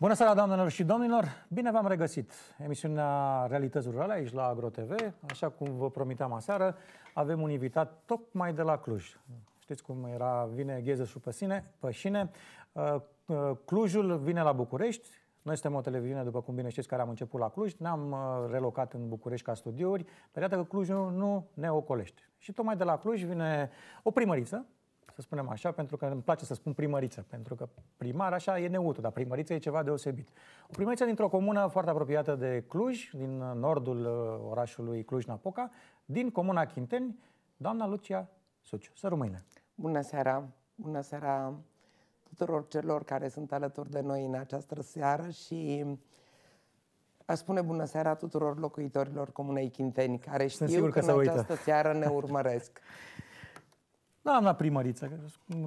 Bună seara, doamnelor și domnilor! Bine v-am regăsit! Emisiunea Realități Rurale aici la AgroTV. Așa cum vă promiteam aseară, avem un invitat tocmai de la Cluj. Știți cum era, vine Gheze și Păsine, Pășine. Uh, uh, Clujul vine la București, noi suntem o televiziune, după cum bine știți, care am început la Cluj, ne-am uh, relocat în București ca studiuri. dar iată că Clujul nu ne ocolește. Și tocmai de la Cluj vine o primăriță, să spunem așa, pentru că îmi place să spun primăriță, pentru că primar așa e neutru, dar primăriță e ceva deosebit. O primăriță dintr-o comună foarte apropiată de Cluj, din nordul uh, orașului Cluj-Napoca, din comuna Chinteni, doamna Lucia Suciu. Să rămâne. Bună seara! Bună seara tuturor celor care sunt alături de noi în această seară și Aș spune bună seara tuturor locuitorilor Comunei Chinteni, care știu că, că în această uită. seară ne urmăresc. Doamna da, primăriță,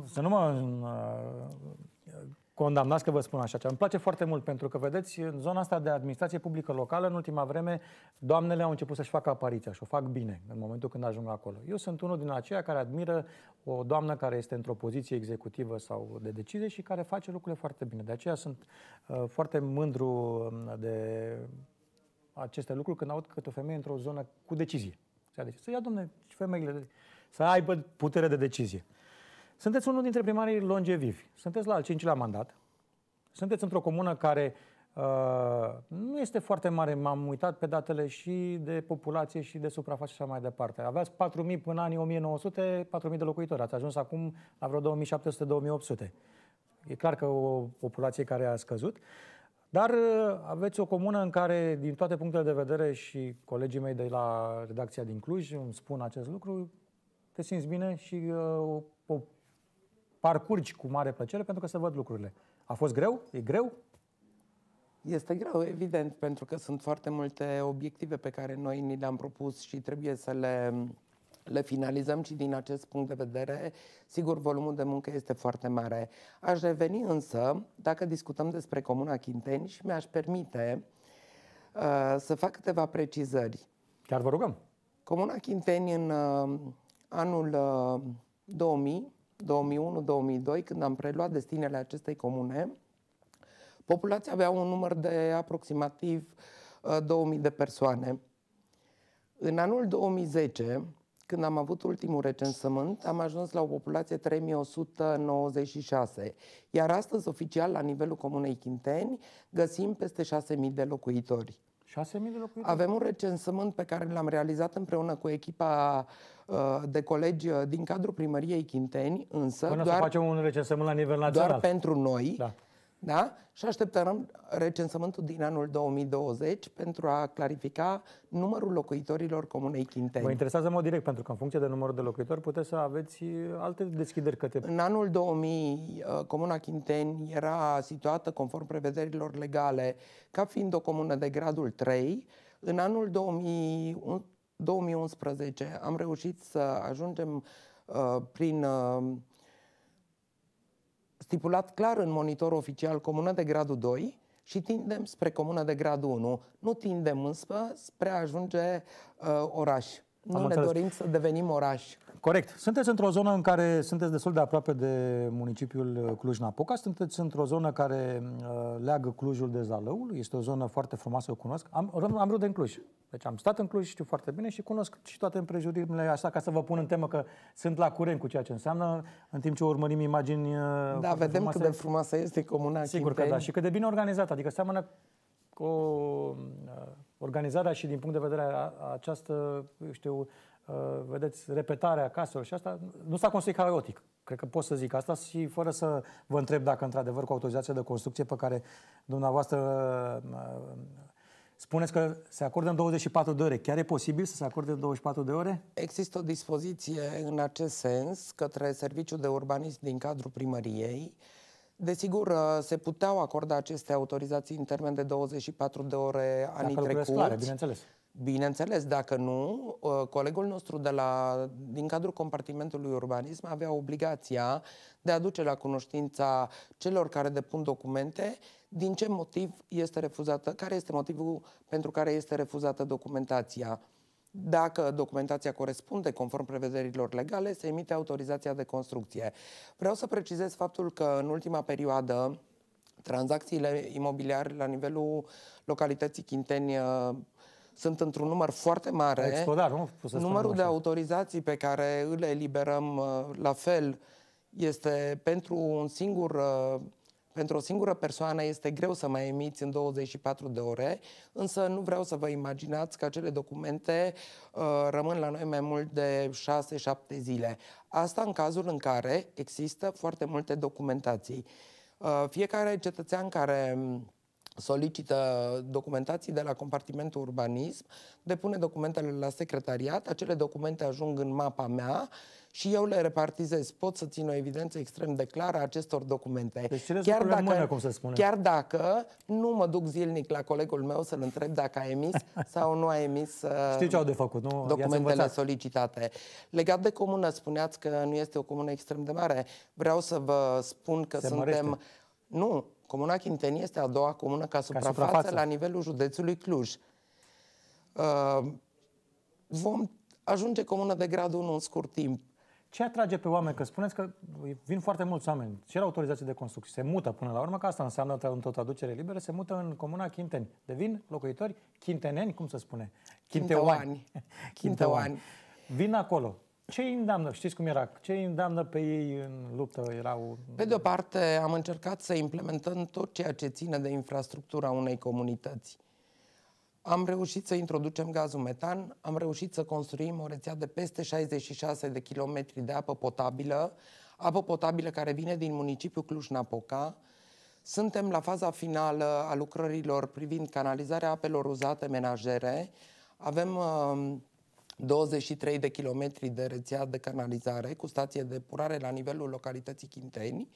să nu mă uh, condamnați că vă spun așa ceva. Îmi place foarte mult pentru că, vedeți, în zona asta de administrație publică locală, în ultima vreme, doamnele au început să-și facă apariția și o fac bine în momentul când ajung acolo. Eu sunt unul din aceia care admiră o doamnă care este într-o poziție executivă sau de decizie și care face lucrurile foarte bine. De aceea sunt uh, foarte mândru um, de aceste lucruri când aud câte o femeie într-o zonă cu decizie. Să ia, domne, femeile să aibă putere de decizie. Sunteți unul dintre primarii longevivi. Sunteți la al cincilea mandat. Sunteți într-o comună care uh, nu este foarte mare. M-am uitat pe datele și de populație și de suprafață și așa mai departe. Aveați 4.000 până anii 1900, 4.000 de locuitori. Ați ajuns acum la vreo 2.700-2.800. E clar că o populație care a scăzut. Dar uh, aveți o comună în care, din toate punctele de vedere, și colegii mei de la redacția din Cluj îmi spun acest lucru, te simți bine și uh, o parcurgi cu mare plăcere pentru că se văd lucrurile. A fost greu? E greu? Este greu, evident, pentru că sunt foarte multe obiective pe care noi ni le-am propus și trebuie să le le finalizăm și din acest punct de vedere, sigur, volumul de muncă este foarte mare. Aș reveni însă, dacă discutăm despre Comuna Chinteni și mi-aș permite uh, să fac câteva precizări. Chiar vă rugăm. Comuna Chinteni în uh, anul 2000, uh, 2001-2002, când am preluat destinele acestei comune, populația avea un număr de aproximativ 2000 uh, de persoane. În anul 2010, când am avut ultimul recensământ, am ajuns la o populație 3196, iar astăzi, oficial, la nivelul Comunei Chinteni, găsim peste 6000 de locuitori. 6.000 de locuitori. Avem un recensământ pe care l-am realizat împreună cu echipa uh, de colegi uh, din cadrul primăriei Chinteni, însă Până doar, să facem un recensământ la nivel național. Doar pentru noi. Da. Da? Și așteptăm recensământul din anul 2020 pentru a clarifica numărul locuitorilor Comunei Chinteni. Mă interesează în mod direct, pentru că în funcție de numărul de locuitori puteți să aveți uh, alte deschideri către... În anul 2000, uh, Comuna Chinteni era situată conform prevederilor legale ca fiind o comună de gradul 3. În anul 2011 am reușit să ajungem uh, prin... Uh, stipulat clar în monitor oficial comună de gradul 2 și tindem spre comună de gradul 1. Nu tindem însă spre a ajunge uh, oraș. Nu Am ne înțeles. dorim să devenim oraș. Corect. Sunteți într-o zonă în care sunteți destul de aproape de municipiul uh, Cluj-Napoca, sunteți într-o zonă care uh, leagă Clujul de Zalăul, este o zonă foarte frumoasă, o cunosc. Am, am rude în Cluj. Deci am stat în Cluj, știu foarte bine și cunosc și toate împrejurimile așa ca să vă pun în temă că sunt la curent cu ceea ce înseamnă, în timp ce urmărim imagini uh, Da, vedem frumoase. cât de frumoasă este comuna Sigur Chimpeni. că da, și cât de bine organizată, adică seamănă cu uh, organizarea și din punct de vedere a, a această, știu, știu, uh, vedeți, repetarea caselor și asta, nu s-a construit caotic. Cred că pot să zic asta și fără să vă întreb dacă într-adevăr cu autorizația de construcție pe care dumneavoastră Spuneți că se acordă în 24 de ore. Chiar e posibil să se acorde în 24 de ore? Există o dispoziție în acest sens către Serviciul de Urbanism din cadrul primăriei. Desigur, uh, se puteau acorda aceste autorizații în termen de 24 de ore anii Dacă trecuți. Clare, bineînțeles. Bineînțeles, dacă nu, ă, colegul nostru de la, din cadrul compartimentului urbanism avea obligația de a aduce la cunoștința celor care depun documente din ce motiv este refuzată, care este motivul pentru care este refuzată documentația. Dacă documentația corespunde conform prevederilor legale, se emite autorizația de construcție. Vreau să precizez faptul că în ultima perioadă tranzacțiile imobiliare la nivelul localității Chinteni ă, sunt într-un număr foarte mare. Explodat, nu? Numărul de autorizații pe care îl eliberăm uh, la fel este pentru un singur uh, pentru o singură persoană este greu să mai emiți în 24 de ore, însă nu vreau să vă imaginați că acele documente uh, rămân la noi mai mult de 6-7 zile. Asta în cazul în care există foarte multe documentații. Uh, fiecare cetățean care solicită documentații de la compartimentul urbanism, depune documentele la secretariat, acele documente ajung în mapa mea și eu le repartizez. Pot să țin o evidență extrem de clară a acestor documente. Deci chiar dacă, mână, cum se spune. chiar dacă nu mă duc zilnic la colegul meu să-l întreb dacă a emis sau nu a emis uh, Știu ce au de făcut, nu? documentele solicitate. Legat de comună, spuneați că nu este o comună extrem de mare. Vreau să vă spun că se suntem... Mărește. Nu, Comuna Chinteni este a doua comună ca suprafață, ca suprafață. la nivelul județului Cluj. Uh, vom ajunge comună de gradul 1 în scurt timp. Ce atrage pe oameni? Că spuneți că vin foarte mulți oameni, cer autorizații de construcție, se mută până la urmă, că asta înseamnă în traducere liberă, se mută în comuna Chinteni. Devin locuitori chinteneni, cum se spune? Chinteoani. Chinteoani. Chinteoani. Vin acolo ce îi îndeamnă? Știți cum era? Ce îi îndeamnă pe ei în luptă? Erau... Pe de o parte, am încercat să implementăm tot ceea ce ține de infrastructura unei comunități. Am reușit să introducem gazul metan, am reușit să construim o rețea de peste 66 de kilometri de apă potabilă, apă potabilă care vine din municipiul Cluj-Napoca. Suntem la faza finală a lucrărilor privind canalizarea apelor uzate menajere. Avem uh, 23 de kilometri de rețea de canalizare cu stație de purare la nivelul localității Chinteni,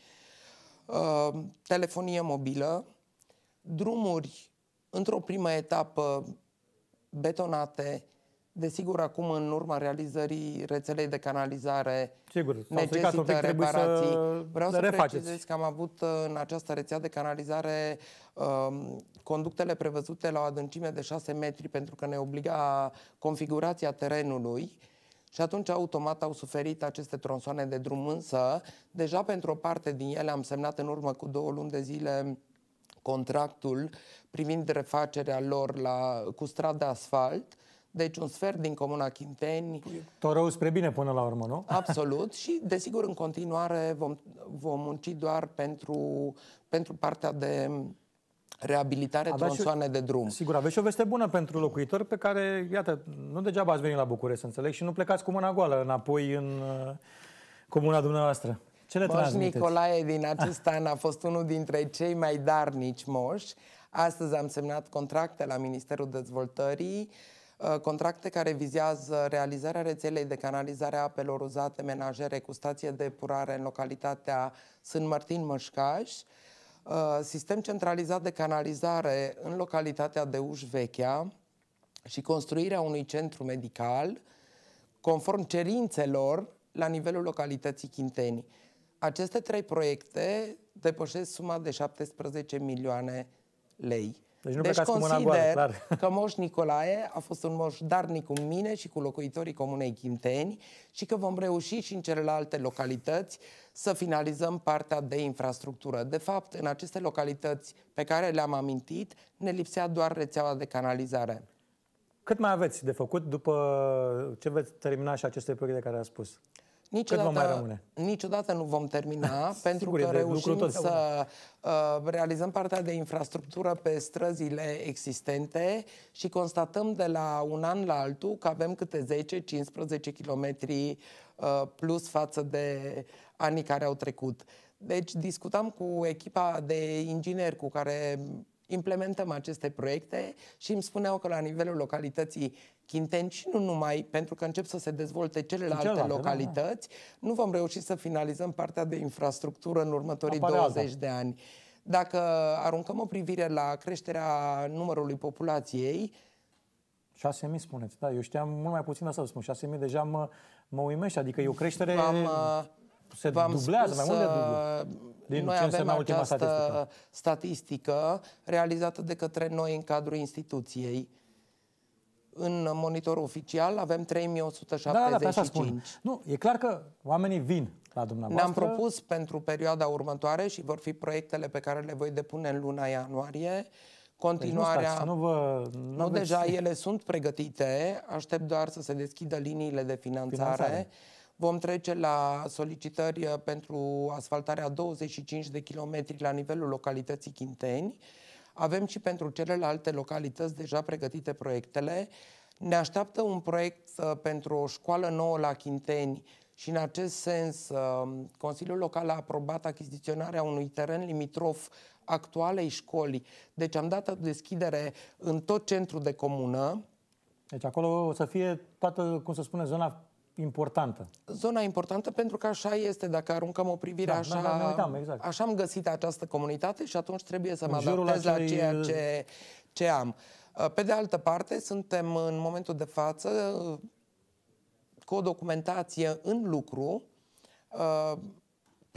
uh, telefonie mobilă, drumuri într-o primă etapă betonate, Desigur, acum, în urma realizării rețelei de canalizare, Sigur, necesită reparații. Să Vreau să refaceți. precizez că am avut uh, în această rețea de canalizare um, conductele prevăzute la o adâncime de 6 metri pentru că ne obliga configurația terenului și atunci automat au suferit aceste tronsoane de drum, însă deja pentru o parte din ele am semnat în urmă cu două luni de zile contractul privind refacerea lor la, cu strat de asfalt, deci un sfert din Comuna Chinteni. Păi, Tot rău spre bine până la urmă, nu? Absolut și, desigur, în continuare vom, vom munci doar pentru, pentru partea de reabilitare aveți tronsoane și, de drum. Sigur, aveți și o veste bună pentru locuitori pe care, iată, nu degeaba ați venit la București, să înțeleg, și nu plecați cu mâna goală înapoi în uh, comuna dumneavoastră. Ce le Moș Nicolae din acest an a fost unul dintre cei mai darnici moși. Astăzi am semnat contracte la Ministerul Dezvoltării uh, Uh, contracte care vizează realizarea rețelei de canalizare a apelor uzate menajere cu stație de purare în localitatea Sân Martin Mășcaș, uh, sistem centralizat de canalizare în localitatea de Uș Vechea și construirea unui centru medical conform cerințelor la nivelul localității Chinteni. Aceste trei proiecte depășesc suma de 17 milioane lei. Deci, nu deci consider goală, clar. că Moș Nicolae a fost un moș darnic cu mine și cu locuitorii Comunei Chimteni și că vom reuși și în celelalte localități să finalizăm partea de infrastructură. De fapt, în aceste localități pe care le-am amintit, ne lipsea doar rețeaua de canalizare. Cât mai aveți de făcut după ce veți termina și aceste proiecte care a spus? Niciodată, Cât mai rămâne? Niciodată nu vom termina, pentru Sigur, că reușim să uh, realizăm partea de infrastructură pe străzile existente și constatăm de la un an la altul că avem câte 10-15 km uh, plus față de anii care au trecut. Deci discutam cu echipa de ingineri cu care implementăm aceste proiecte și îmi spuneau că la nivelul localității Chinteni și nu numai, pentru că încep să se dezvolte celelalte, celelalte da, da. localități, da. nu vom reuși să finalizăm partea de infrastructură în următorii Apare 20 alta. de ani. Dacă aruncăm o privire la creșterea numărului populației, 6.000 spuneți, da, eu știam mult mai puțin asta să spun, 6.000 deja mă, mă uimește, adică e o creștere... Am, uh, se v-am dublează, spus, mai mult de dublu. Uh, Din noi ce avem această statistică? statistică realizată de către noi în cadrul instituției. În monitor oficial avem 3175. Da, da, da Nu, e clar că oamenii vin la dumneavoastră. Ne-am propus pentru perioada următoare și vor fi proiectele pe care le voi depune în luna ianuarie continuarea... Deci păi nu, stați, nu, vă, nu, nu deja ele sunt pregătite, aștept doar să se deschidă liniile de finanțare. finanțare Vom trece la solicitări uh, pentru asfaltarea 25 de kilometri la nivelul localității Chinteni. Avem și pentru celelalte localități deja pregătite proiectele. Ne așteaptă un proiect uh, pentru o școală nouă la Chinteni și în acest sens uh, Consiliul Local a aprobat achiziționarea unui teren limitrof actualei școli. Deci am dat deschidere în tot centrul de comună. Deci acolo o să fie toată, cum să spune, zona importantă. Zona importantă pentru că așa este, dacă aruncăm o privire da, așa, da, da, uitam, exact. așa am găsit această comunitate și atunci trebuie să mă adaptez la ceea ce, ce am. Uh, pe de altă parte, suntem în momentul de față uh, cu o documentație în lucru uh,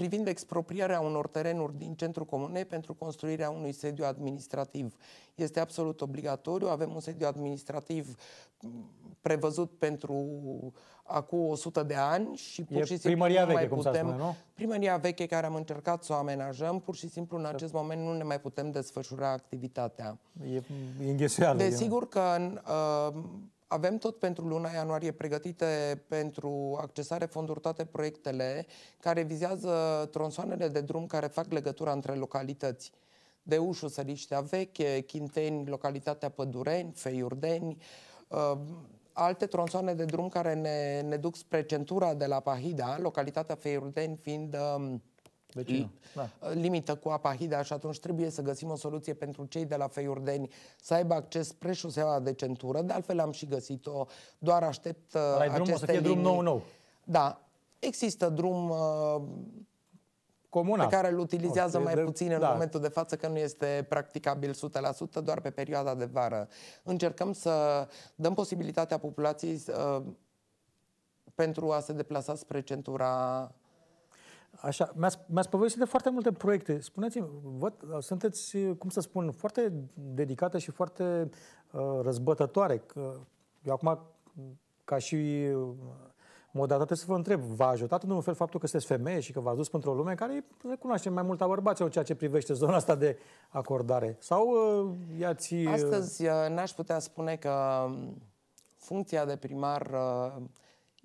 privind expropriarea unor terenuri din centrul comunei pentru construirea unui sediu administrativ. Este absolut obligatoriu, avem un sediu administrativ mm, prevăzut pentru acum 100 de ani și pur e și simplu primăria nu veche, mai cum putem... Spune, nu? Primăria veche care am încercat să o amenajăm, pur și simplu în acest moment nu ne mai putem desfășura activitatea. E, e înghesuială. Desigur că în, uh, avem tot pentru luna ianuarie pregătite pentru accesare fonduri toate proiectele care vizează tronsoanele de drum care fac legătura între localități. ușu Săriștea Veche, Chinteni, localitatea Pădureni, Feiurdeni, uh, alte tronsoane de drum care ne, ne duc spre centura de la Pahida, localitatea Feiurdeni fiind uh, deci, da. limită cu apa Hidea și atunci trebuie să găsim o soluție pentru cei de la Feiurdeni să aibă acces spre șoseaua de centură. De altfel am și găsit-o, doar aștept uh, Ai aceste drum, să fie linii. drum nou-nou. Da, există drum uh, pe care îl utilizează mai de, puțin în da. momentul de față, că nu este practicabil 100%, doar pe perioada de vară. Încercăm să dăm posibilitatea populației uh, pentru a se deplasa spre centura Așa, mi-ați, mi povestit de foarte multe proiecte. Spuneți-mi, sunteți, cum să spun, foarte dedicată și foarte uh, răzbătătoare. Că, eu acum, ca și uh, modalitate să vă întreb, v-a ajutat în un fel faptul că sunteți femeie și că v-ați dus pentru o lume care recunoaște mai mult a bărbaților ceea ce privește zona asta de acordare? Sau uh, i-ați... Uh, Astăzi uh, n-aș putea spune că um, funcția de primar uh,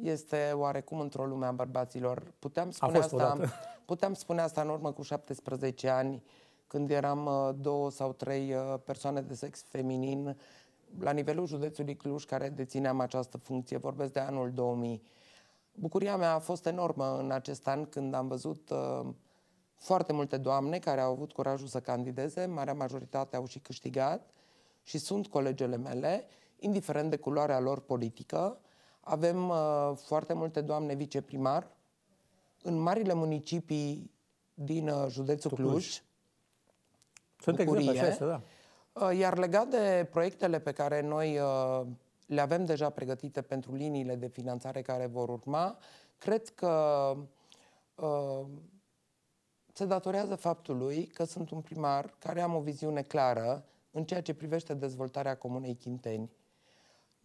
este oarecum într-o lume a bărbaților. Puteam spune, asta, puteam spune asta în urmă cu 17 ani, când eram uh, două sau trei uh, persoane de sex feminin la nivelul județului Cluj, care dețineam această funcție, vorbesc de anul 2000. Bucuria mea a fost enormă în acest an când am văzut uh, foarte multe doamne care au avut curajul să candideze, marea majoritate au și câștigat și sunt colegele mele, indiferent de culoarea lor politică, avem uh, foarte multe doamne viceprimar în marile municipii din uh, județul Cluj. Cluj. Sunt exact Bucurie, exact așa, da. Uh, iar legat de proiectele pe care noi uh, le avem deja pregătite pentru liniile de finanțare care vor urma, cred că uh, se datorează faptului că sunt un primar care am o viziune clară în ceea ce privește dezvoltarea Comunei Chinteni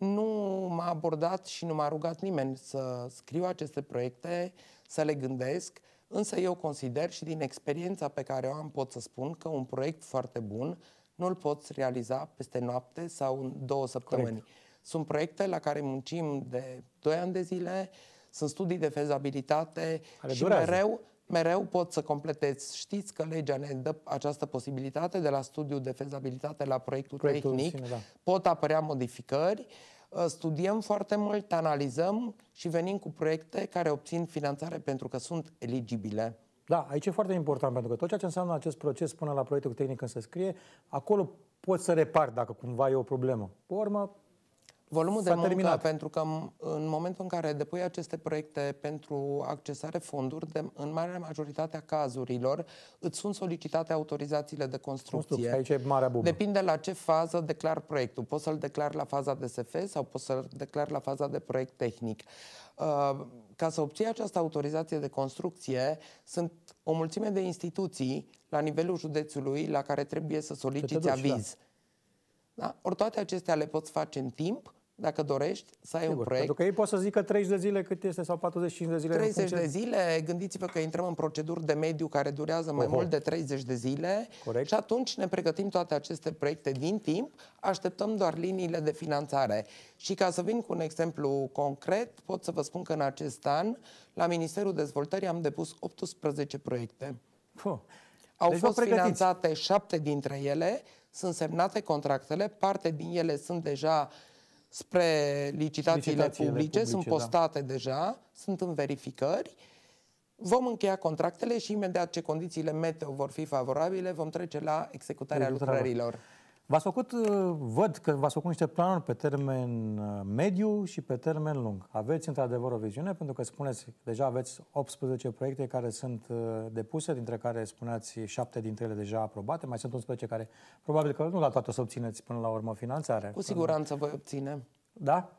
nu m-a abordat și nu m-a rugat nimeni să scriu aceste proiecte, să le gândesc, însă eu consider și din experiența pe care o am pot să spun că un proiect foarte bun nu îl poți realiza peste noapte sau în două săptămâni. Corect. Sunt proiecte la care muncim de 2 ani de zile, sunt studii de fezabilitate care și durează. mereu mereu pot să completez. Știți că legea ne dă această posibilitate de la studiul de fezabilitate la proiectul, proiectul tehnic. Sine, da. Pot apărea modificări. Uh, studiem foarte mult, analizăm și venim cu proiecte care obțin finanțare pentru că sunt eligibile. Da, aici e foarte important, pentru că tot ceea ce înseamnă acest proces până la proiectul tehnic când se scrie, acolo poți să repar dacă cumva e o problemă. Pe urmă, Volumul de muncă, pentru că în momentul în care depui aceste proiecte pentru accesare fonduri, de, în marea majoritate a cazurilor, îți sunt solicitate autorizațiile de construcție. Aici e marea bubă. Depinde la ce fază declar proiectul. Poți să-l declar la faza de SF sau poți să-l declar la faza de proiect tehnic. Uh, ca să obții această autorizație de construcție, sunt o mulțime de instituții la nivelul județului la care trebuie să soliciți aviz. Da. Da? Ori toate acestea le poți face în timp, dacă dorești să ai Sigur, un proiect. Pentru că ei pot să zică 30 de zile cât este sau 45 de zile. 30 de zile, gândiți-vă că intrăm în proceduri de mediu care durează mai Oho. mult de 30 de zile Corect. și atunci ne pregătim toate aceste proiecte din timp, așteptăm doar liniile de finanțare. Și ca să vin cu un exemplu concret, pot să vă spun că în acest an la Ministerul Dezvoltării am depus 18 proiecte. Puh. Au deci fost finanțate șapte dintre ele, sunt semnate contractele, parte din ele sunt deja spre licitațiile, licitațiile publice, publice, sunt da. postate da. deja, sunt în verificări. Vom încheia contractele și imediat ce condițiile meteo vor fi favorabile, vom trece la executarea lucrărilor. V-ați făcut, uh, văd că v-ați făcut niște planuri pe termen uh, mediu și pe termen lung. Aveți într-adevăr o viziune, pentru că spuneți, deja aveți 18 proiecte care sunt uh, depuse, dintre care spuneați 7 dintre ele deja aprobate, mai sunt 11 care probabil că nu la toate o să obțineți până la urmă finanțare. Cu siguranță voi obține. Da?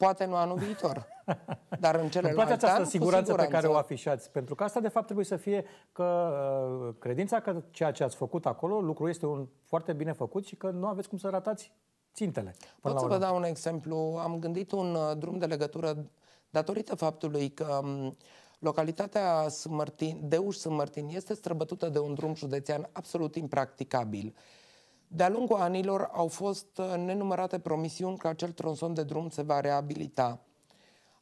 Poate nu anul viitor. Dar în cele Îmi place această an, siguranță, siguranță pe care o afișați, pentru că asta de fapt trebuie să fie că uh, credința că ceea ce ați făcut acolo, lucrul este un foarte bine făcut și că nu aveți cum să ratați țintele. Pot să vă dau un exemplu. Am gândit un uh, drum de legătură datorită faptului că um, localitatea Sâmărtin, Deuș Sâmărtin este străbătută de un drum județean absolut impracticabil. De-a lungul anilor au fost uh, nenumărate promisiuni că acel tronson de drum se va reabilita.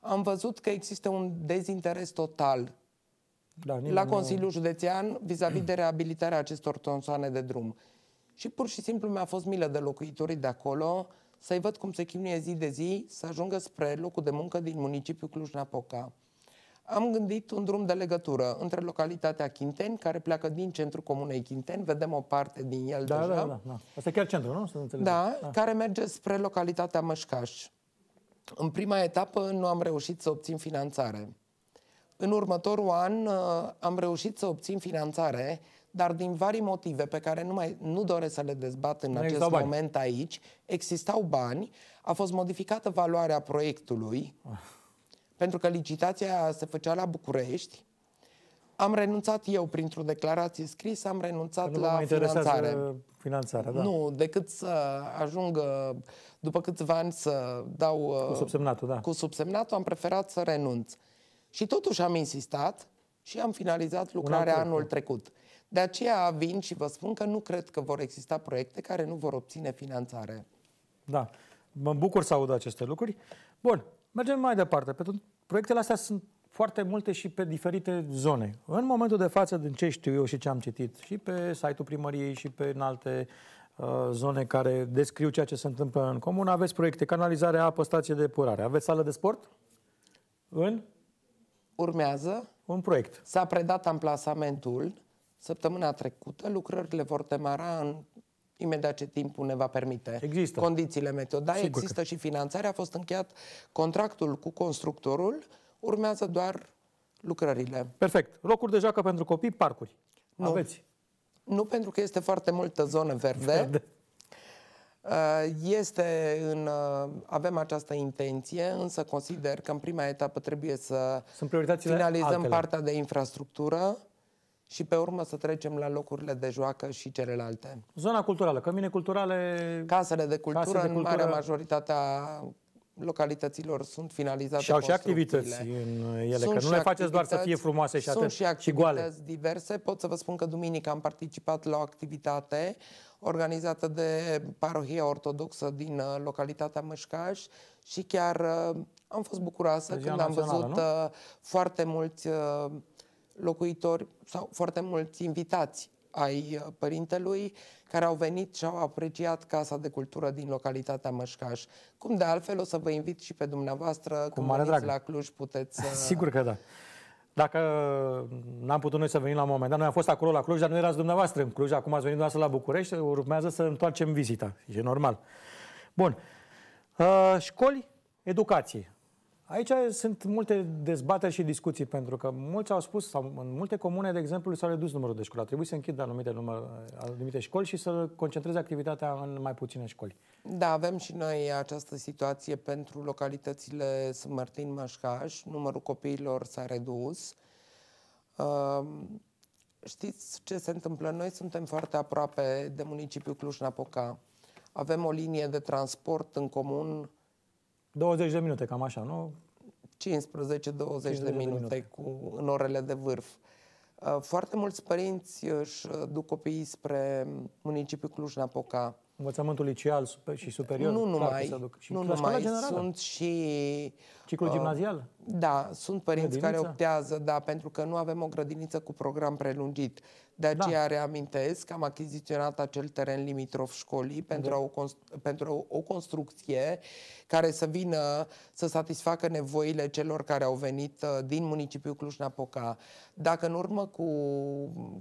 Am văzut că există un dezinteres total da, la Consiliul Județean vis-a-vis -vis de reabilitarea acestor tronsoane de drum. Și pur și simplu mi-a fost milă de locuitorii de acolo să-i văd cum se chinuie zi de zi să ajungă spre locul de muncă din municipiul Cluj-Napoca am gândit un drum de legătură între localitatea Chinteni, care pleacă din centrul comunei Chinteni, vedem o parte din el da, deja. Da, da, da. Asta e chiar centrul, nu? Să da, da, care merge spre localitatea Mășcaș. În prima etapă nu am reușit să obțin finanțare. În următorul an uh, am reușit să obțin finanțare, dar din vari motive pe care nu, mai, nu doresc să le dezbat în nu acest moment bani. aici, existau bani, a fost modificată valoarea proiectului, ah pentru că licitația se făcea la București, am renunțat eu printr-o declarație scrisă, am renunțat nu la finanțare. finanțarea, da. Nu, decât să ajung uh, după câțiva ani să dau... Uh, cu subsemnatul, da. Cu subsemnatul am preferat să renunț. Și totuși am insistat și am finalizat lucrarea Una anul trecut. De aceea vin și vă spun că nu cred că vor exista proiecte care nu vor obține finanțare. Da, mă bucur să aud aceste lucruri. Bun, Mergem mai departe. Pentru proiectele astea sunt foarte multe și pe diferite zone. În momentul de față, din ce știu eu și ce am citit, și pe site-ul primăriei și pe în alte uh, zone care descriu ceea ce se întâmplă în comun, aveți proiecte canalizare, apă, stație de purare, Aveți sală de sport? În? Urmează. Un proiect. S-a predat amplasamentul. Săptămâna trecută lucrările vor demara în imediat ce timpul ne va permite există. condițiile meteo. Da, există că. și finanțarea, a fost încheiat contractul cu constructorul, urmează doar lucrările. Perfect. Locuri de joacă pentru copii, parcuri. Nu. Aveți. Nu, pentru că este foarte multă zonă verde. verde. Uh, este în, uh, avem această intenție, însă consider că în prima etapă trebuie să Sunt finalizăm altele. partea de infrastructură, și pe urmă să trecem la locurile de joacă și celelalte. Zona culturală, cămine culturale... Casele de cultură, casele de cultură... în mare majoritatea localităților sunt finalizate Și au și activități în ele, sunt că nu le faceți doar să fie frumoase și, atât, și, și goale. diverse. Pot să vă spun că duminică am participat la o activitate organizată de parohia ortodoxă din uh, localitatea Mășcaș și chiar uh, am fost bucuroasă Ziua când am văzut nu? Uh, foarte mulți locuitori sau foarte mulți invitați ai uh, părintelui care au venit și au apreciat Casa de Cultură din localitatea Mășcaș. Cum de altfel o să vă invit și pe dumneavoastră Cu când mare drag. la Cluj puteți... Uh, Sigur că da. Dacă n-am putut noi să venim la un moment dat, noi am fost acolo la Cluj, dar nu erați dumneavoastră în Cluj, acum ați venit dumneavoastră la București, urmează să întoarcem vizita. E normal. Bun. Uh, școli, educație. Aici sunt multe dezbateri și discuții, pentru că mulți au spus, sau în multe comune, de exemplu, s au redus numărul de școli. A trebuit să închidă anumite, număr, anumite școli și să concentreze activitatea în mai puține școli. Da, avem și noi această situație pentru localitățile Sânt Martin Mașcaș. Numărul copiilor s-a redus. Știți ce se întâmplă? Noi suntem foarte aproape de municipiul Cluj-Napoca. Avem o linie de transport în comun 20 de minute, cam așa, nu? 15-20 de, de minute cu, în orele de vârf. Uh, foarte mulți părinți își duc copiii spre municipiul Cluj-Napoca Învățământul liceal și superior. Nu numai. Și nu numai. Sunt și... Ciclul uh, gimnazial? da, sunt părinți grădiniță? care optează, da, pentru că nu avem o grădiniță cu program prelungit. De da. aceea da. reamintesc că am achiziționat acel teren limitrof școlii pentru, da. o, constru- pentru o construcție care să vină să satisfacă nevoile celor care au venit uh, din municipiul Cluj-Napoca. Dacă în urmă cu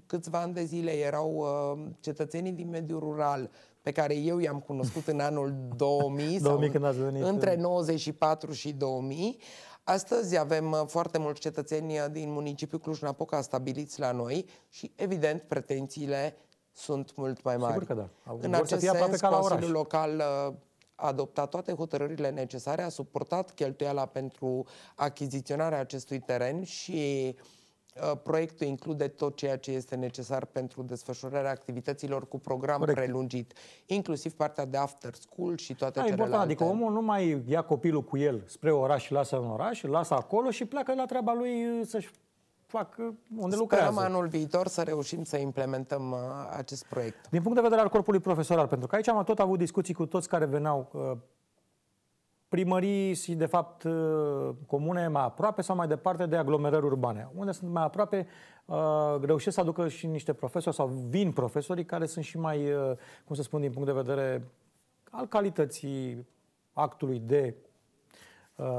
câțiva ani de zile erau uh, cetățenii din mediul rural pe care eu i-am cunoscut în anul 2000, 2000 sau când venit. între 94 și 2000. Astăzi avem uh, foarte mulți cetățeni uh, din municipiul Cluj-Napoca stabiliți la noi și, evident, pretențiile sunt mult mai mari. Sigur că da. Au în acest să sens, ca la oraș. Consiliul Local uh, a adoptat toate hotărârile necesare, a suportat cheltuiala pentru achiziționarea acestui teren și uh, Uh, proiectul include tot ceea ce este necesar pentru desfășurarea activităților cu program Corect. prelungit, inclusiv partea de after school și toate da, celelalte. Important, adică omul nu mai ia copilul cu el spre oraș și lasă în oraș, lasă acolo și pleacă la treaba lui uh, să-și fac unde Sperăm lucrează. anul viitor să reușim să implementăm uh, acest proiect. Din punct de vedere al corpului profesoral, pentru că aici am tot avut discuții cu toți care veneau uh, primării și, de fapt, uh, comune mai aproape sau mai departe de aglomerări urbane. Unde sunt mai aproape, uh, reușesc să aducă și niște profesori sau vin profesorii care sunt și mai, uh, cum să spun, din punct de vedere al calității actului de,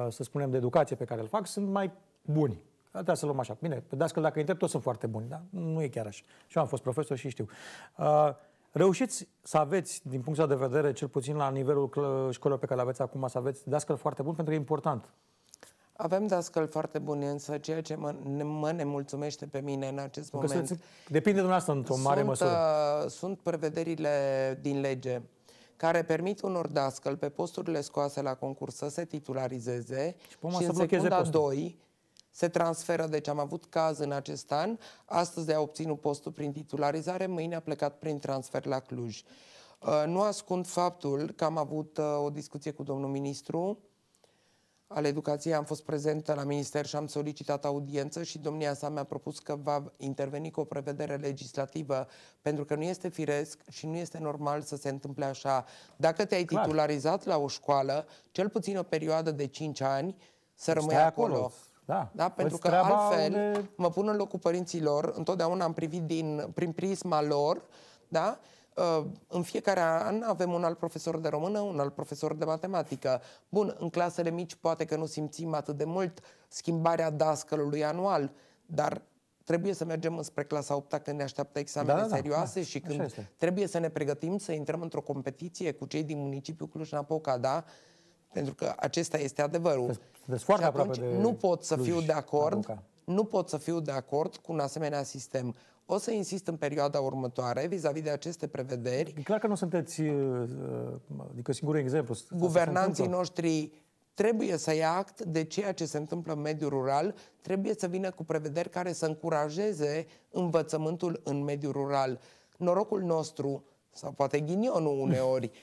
să spunem, de educație pe care îl fac, sunt mai buni. Trebuie să luăm așa. Bine, pe dascăl dacă întreb, toți sunt foarte buni, dar nu e chiar așa. Și eu am fost profesor și știu. Uh, Reușiți să aveți, din punctul de vedere, cel puțin la nivelul școlilor pe care le aveți acum, să aveți dascăl foarte bun, pentru că e important. Avem dascăl foarte bune, însă ceea ce mă, ne, mă nemulțumește pe mine în acest că moment... depinde de dumneavoastră într-o mare măsură. Uh, sunt prevederile din lege care permit unor dascăl pe posturile scoase la concurs să se titularizeze și, și în secunda 2 se transferă, deci am avut caz în acest an, astăzi a obținut postul prin titularizare, mâine a plecat prin transfer la Cluj. Uh, nu ascund faptul că am avut uh, o discuție cu domnul ministru al educației, am fost prezentă la minister și am solicitat audiență și domnia sa mi-a propus că va interveni cu o prevedere legislativă, pentru că nu este firesc și nu este normal să se întâmple așa. Dacă te-ai titularizat la o școală, cel puțin o perioadă de 5 ani, să deci rămâi acolo. acolo. Da, da? Păi pentru că altfel de... mă pun în locul părinților, întotdeauna am privit din, prin prisma lor, da? Uh, în fiecare an avem un alt profesor de română, un alt profesor de matematică. Bun, în clasele mici poate că nu simțim atât de mult schimbarea dascălului anual, dar trebuie să mergem spre clasa 8 când ne așteaptă examene da, da, da. serioase da, și când trebuie să ne pregătim să intrăm într-o competiție cu cei din municipiul Cluj-Napoca, da? pentru că acesta este adevărul. foarte și atunci de nu pot să Cluj, fiu de acord, Nabuca. nu pot să fiu de acord cu un asemenea sistem. O să insist în perioada următoare vis-a-vis de aceste prevederi. E clar că nu sunteți, uh, uh, adică singur exemplu. Guvernanții noștri trebuie să ia act de ceea ce se întâmplă în mediul rural, trebuie să vină cu prevederi care să încurajeze învățământul în mediul rural. Norocul nostru, sau poate ghinionul uneori,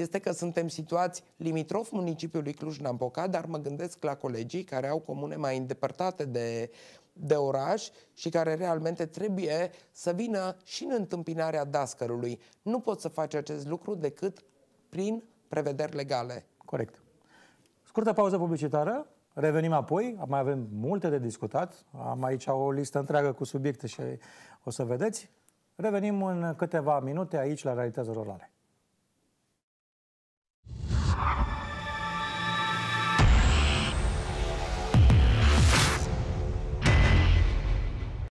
este că suntem situați limitrof municipiului Cluj-Napoca, dar mă gândesc la colegii care au comune mai îndepărtate de, de oraș și care realmente trebuie să vină și în întâmpinarea dascărului. Nu pot să faci acest lucru decât prin prevederi legale. Corect. Scurtă pauză publicitară, revenim apoi, mai avem multe de discutat, am aici o listă întreagă cu subiecte și o să vedeți. Revenim în câteva minute aici la Realități Rurale.